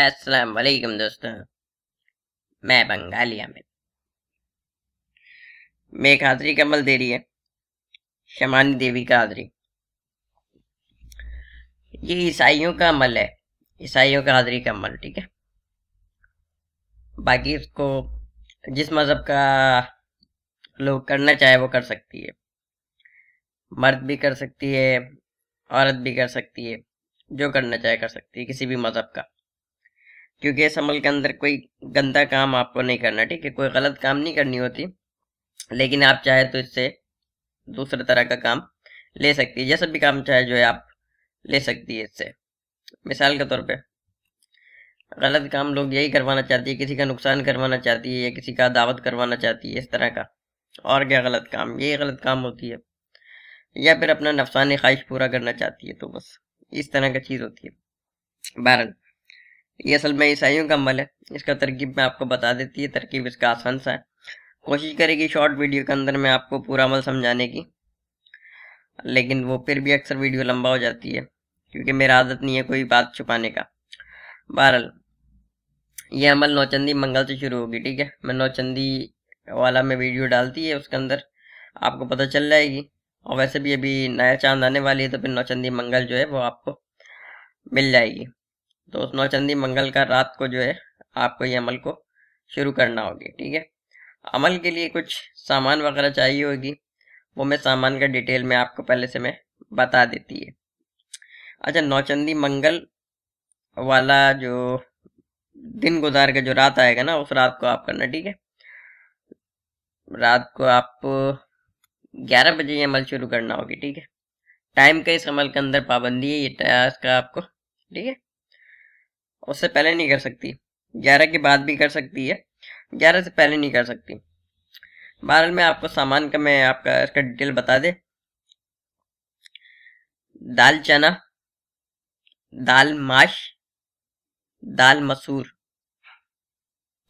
अस्सलाम वालेकुम दोस्तों मैं बंगाली आमिर मैं एक हाजरी कमल दे रही है शमानी देवी का हाजरी ये ईसाइयों का अमल है ईसाइयों का हाजरी का अमल ठीक है बाकी इसको जिस मज़हब का लोग करना चाहे वो कर सकती है मर्द भी कर सकती है औरत भी कर सकती है जो करना चाहे कर सकती है किसी भी मज़हब का क्योंकि इस अमल के अंदर कोई गंदा काम आपको नहीं करना ठीक है कोई गलत काम नहीं करनी होती लेकिन आप चाहे तो इससे दूसरे तरह का काम ले सकती है जैसा भी काम चाहे जो है आप ले सकती है इससे मिसाल के तौर पे गलत काम लोग यही करवाना चाहती है किसी का नुकसान करवाना चाहती है या किसी का दावत करवाना चाहती है इस तरह का और क्या गलत काम यही गलत काम होती है या फिर अपना नफसानी ख्वाहिश पूरा करना चाहती है तो बस इस तरह का चीज़ होती है बहरल ये असल में ईसाइयों का अमल है इसका तरकीब मैं आपको बता देती है तरकीब इसका आसान सा है कोशिश करेगी शॉर्ट वीडियो के अंदर मैं आपको पूरा अमल समझाने की लेकिन वो फिर भी अक्सर वीडियो लंबा हो जाती है क्योंकि मेरा आदत नहीं है कोई बात छुपाने का बहरल ये अमल नौचंदी मंगल से शुरू होगी ठीक है मैं नौचंदी वाला में वीडियो डालती है उसके अंदर आपको पता चल जाएगी और वैसे भी अभी नया चांद आने वाली है तो फिर नौचंदी मंगल जो है वो आपको मिल जाएगी तो उस नौचंदी मंगल का रात को जो है आपको ये अमल को शुरू करना होगी ठीक है अमल के लिए कुछ सामान वगैरह चाहिए होगी वो मैं सामान का डिटेल में आपको पहले से मैं बता देती है अच्छा नौचंदी मंगल वाला जो दिन गुजार के जो रात आएगा ना उस रात को आप करना ठीक है रात को आप 11 बजे ये अमल शुरू करना होगी ठीक है टाइम का इस अमल के अंदर पाबंदी है ये का आपको ठीक है उससे पहले नहीं कर सकती ग्यारह के बाद भी कर सकती है ग्यारह से पहले नहीं कर सकती बहरहाल में आपको सामान का मैं आपका इसका डिटेल बता दे दाल चना दाल माश दाल मसूर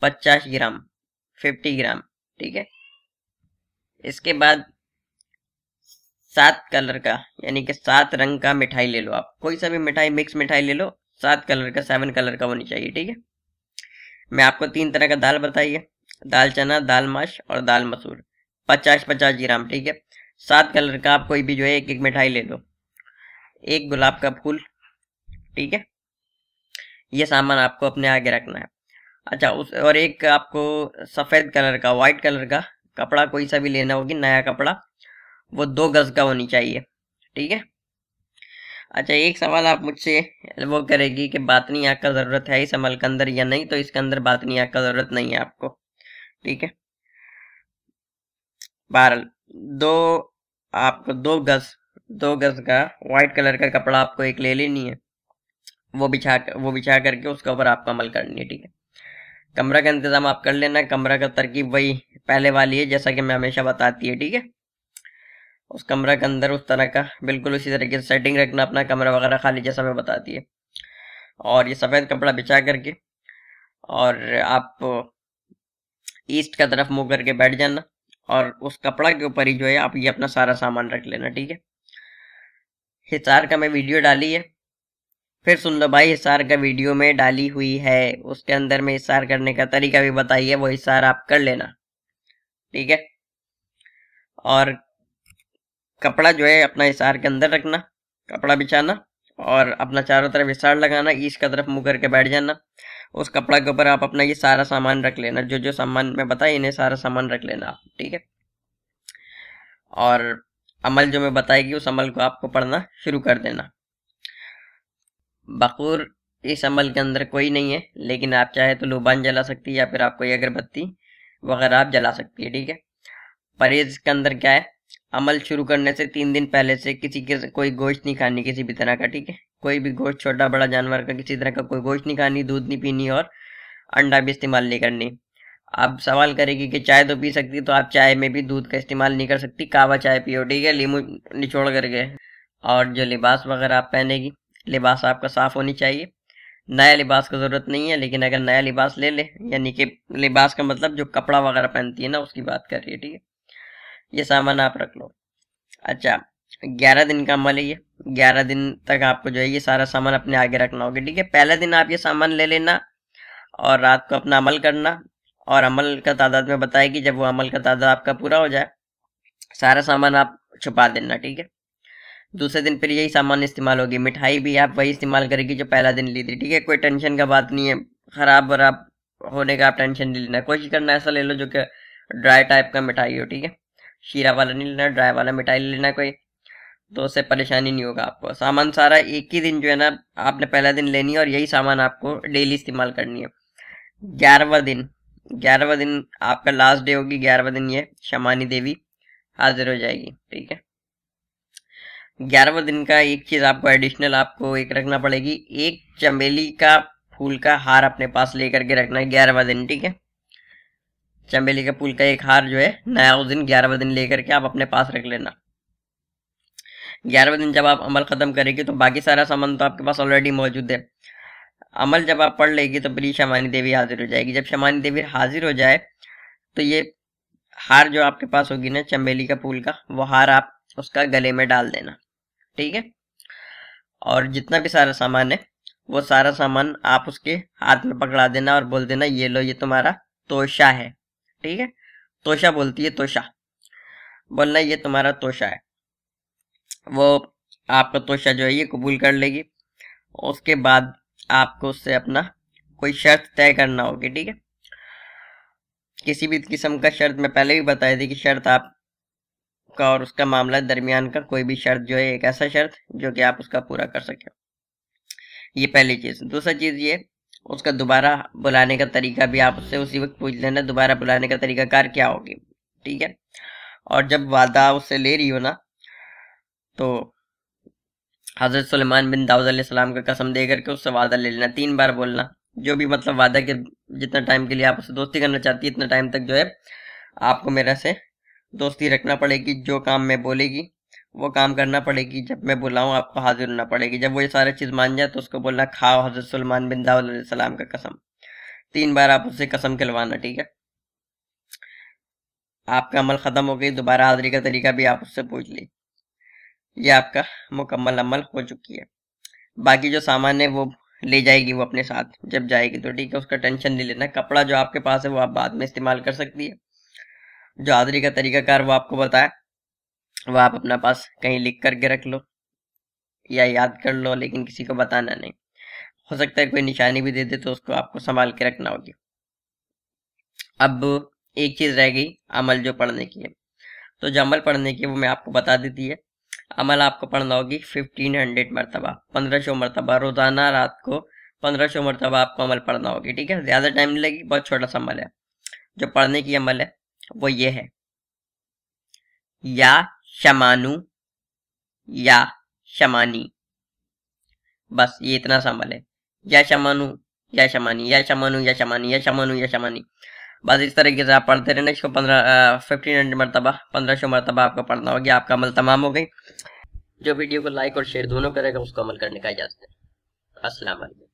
पचास ग्राम फिफ्टी ग्राम ठीक है इसके बाद सात कलर का यानी कि सात रंग का मिठाई ले लो आप कोई सा भी मिठाई मिक्स मिठाई ले लो सात कलर का सेवन कलर का होनी चाहिए ठीक है मैं आपको तीन तरह का दाल बताइए दाल चना दाल माश और दाल मसूर पचास पचास ग्राम ठीक है सात कलर का आप कोई भी जो है एक एक मिठाई ले लो एक गुलाब का फूल ठीक है ये सामान आपको अपने आगे रखना है अच्छा उस और एक आपको सफ़ेद कलर का वाइट कलर का कपड़ा कोई सा भी लेना होगी नया कपड़ा वो दो गज का होनी चाहिए ठीक है अच्छा एक सवाल आप मुझसे वो करेगी कि बातनी आँख का ज़रूरत है इस अमल के अंदर या नहीं तो इसके अंदर बातनी आँख का ज़रूरत नहीं है आपको ठीक है बहरल दो आपको दो गज दो गज का वाइट कलर का कपड़ा आपको एक ले लेनी है वो बिछा वो बिछा करके उसके ऊपर आपको अमल करनी है ठीक है कमरा का इंतज़ाम आप कर लेना कमरा का तरकीब वही पहले वाली है जैसा कि मैं हमेशा बताती है ठीक है उस कमरा के अंदर उस तरह का बिल्कुल उसी तरीके से सेटिंग रखना अपना कमरा वगैरह खाली जैसा मैं बताती है और ये सफ़ेद कपड़ा बिछा करके और आप ईस्ट का तरफ मुँह करके बैठ जाना और उस कपड़ा के ऊपर ही जो है आप ये अपना सारा सामान रख लेना ठीक है हिसार का मैं वीडियो डाली है फिर सुन लो भाई हिसार का वीडियो में डाली हुई है उसके अंदर में हिसार करने का तरीका भी बताइए वो हिसार आप कर लेना ठीक है और कपड़ा जो है अपना इशार के अंदर रखना कपड़ा बिछाना और अपना चारों तरफ इशार लगाना ईश का तरफ मुँह करके बैठ जाना उस कपड़ा के ऊपर आप अपना ये सारा सामान रख लेना जो जो सामान मैं बताया इन्हें सारा सामान रख लेना आप ठीक है और अमल जो मैं बताएगी उस अमल को आपको पढ़ना शुरू कर देना बकूर इस अमल के अंदर कोई नहीं है लेकिन आप चाहे तो लुबान जला सकती है या फिर आप कोई अगरबत्ती वगैरह आप जला सकती है ठीक है परहेज के अंदर क्या है अमल शुरू करने से तीन दिन पहले से किसी के कोई गोश्त नहीं खानी किसी भी तरह का ठीक है कोई भी गोश्त छोटा बड़ा जानवर का किसी तरह का कोई गोश्त नहीं खानी दूध नहीं पीनी और अंडा भी इस्तेमाल नहीं करनी आप सवाल करेगी कि चाय तो पी सकती तो आप चाय में भी दूध का इस्तेमाल नहीं कर सकती कावा चाय पियो ठीक है लीमू निचोड़ करके और जो लिबास वगैरह आप पहनेगी लिबास आपका साफ़ होनी चाहिए नया लिबास की ज़रूरत नहीं है लेकिन अगर नया लिबास ले ले यानी कि लिबास का मतलब जो कपड़ा वगैरह पहनती है ना उसकी बात कर रही है ठीक है ये सामान आप रख लो अच्छा ग्यारह दिन का अमल है ये ग्यारह दिन तक आपको जो है ये सारा सामान अपने आगे रखना होगा ठीक है पहला दिन आप ये सामान ले लेना और रात को अपना अमल करना और अमल का तादाद में बताएगी जब वो अमल का तादाद आपका पूरा हो जाए सारा सामान आप छुपा देना ठीक है दूसरे दिन फिर यही सामान इस्तेमाल होगी मिठाई भी आप वही इस्तेमाल करेगी जो पहला दिन ली थी ठीक है कोई टेंशन का बात नहीं है ख़राब वराब होने का आप टेंशन नहीं लेना कोशिश करना ऐसा ले लो जो कि ड्राई टाइप का मिठाई हो ठीक है शीरा वाला नहीं लेना ड्राई वाला मिठाई लेना कोई तो उससे परेशानी नहीं होगा आपको सामान सारा एक ही दिन जो है ना आपने पहला दिन लेनी है और यही सामान आपको डेली इस्तेमाल करनी है ग्यारहवा दिन ग्यारहवा दिन आपका लास्ट डे होगी ग्यारहवा दिन ये शमानी देवी हाजिर हो जाएगी ठीक है ग्यारहवा दिन का एक चीज़ आपको एडिशनल आपको एक रखना पड़ेगी एक चमेली का फूल का हार अपने पास लेकर के रखना है ग्यारहवा दिन ठीक है चमेली के पुल का एक हार जो है नया उस दिन ग्यारहवा दिन लेकर के आप अपने पास रख लेना ग्यारहवें दिन जब आप अमल ख़त्म करेगी तो बाकी सारा सामान तो आपके पास ऑलरेडी मौजूद है अमल जब आप पढ़ लेगी तो प्लीज शमानी देवी हाजिर हो जाएगी जब शमानी देवी हाजिर हो जाए तो ये हार जो आपके पास होगी ना चमेली का फूल का वो हार आप उसका गले में डाल देना ठीक है और जितना भी सारा सामान है वो सारा सामान आप उसके हाथ में पकड़ा देना और बोल देना ये लो ये तुम्हारा तोशा है ठीक है तोशा बोलती है तोशा बोलना ये तुम्हारा तोशा है वो आपका तोशा जो है ये कबूल कर लेगी उसके बाद आपको उससे अपना कोई शर्त तय करना होगी ठीक है किसी भी किस्म का शर्त मैं पहले भी बताई थी कि शर्त आप का और उसका मामला दरमियान का कोई भी शर्त जो है एक ऐसा शर्त जो कि आप उसका पूरा कर सके ये पहली चीज़ दूसरा चीज़ ये उसका दोबारा बुलाने का तरीका भी आप उससे उसी वक्त पूछ लेना दोबारा बुलाने का तरीका कार क्या होगी ठीक है और जब वादा उससे ले रही हो ना तो हज़रत सलेमान बिन दाऊद सलाम का कसम दे करके उससे वादा ले लेना तीन बार बोलना जो भी मतलब वादा के जितना टाइम के लिए आप उससे दोस्ती करना चाहती है इतना टाइम तक जो है आपको मेरा से दोस्ती रखना पड़ेगी जो काम मैं बोलेगी वो काम करना पड़ेगी जब मैं बुलाऊँ आपको हाजिर होना पड़ेगी जब वो ये सारे चीज़ मान जाए तो उसको बोलना खाओ हजरत सलमान बिन दाऊद सलाम का कसम तीन बार आप उससे कसम खिलवाना ठीक है आपका अमल ख़त्म हो गई दोबारा हाजिरी का तरीका भी आप उससे पूछ ली ये आपका मुकम्मल अमल हो चुकी है बाकी जो सामान है वो ले जाएगी वो अपने साथ जब जाएगी तो ठीक है उसका टेंशन नहीं लेना कपड़ा जो आपके पास है वो आप बाद में इस्तेमाल कर सकती है जो हाजिरी का तरीकाकार वो आपको बताया वो आप अपना पास कहीं लिख करके रख लो या याद कर लो लेकिन किसी को बताना नहीं हो सकता है कोई निशानी भी दे दे तो उसको आपको संभाल के रखना होगी अब एक चीज़ रह गई अमल जो पढ़ने की है तो जो अमल पढ़ने की वो मैं आपको बता देती है अमल आपको पढ़ना होगी फिफ्टीन हंड्रेड मरतबा पंद्रह सौ मरतबा रोज़ाना रात को पंद्रह सौ मरतबा आपको अमल पढ़ना होगी ठीक है ज़्यादा टाइम नहीं लगेगी बहुत छोटा सा अमल है जो पढ़ने की अमल है वो ये है या शमानु या शमानी बस ये इतना संभल है या शमानु या शमानी या शमानु या शमानी या शमानु या शमानी बस इस तरीके से आप पढ़ते रहना इसको पंद्रह फिफ्टीन हंड्रेड मरतबा पंद्रह सौ मरतबा आपको पढ़ना होगा आपका अमल तमाम हो गई जो वीडियो को लाइक और शेयर दोनों करेगा उसको अमल करने का इजाज़त है असलम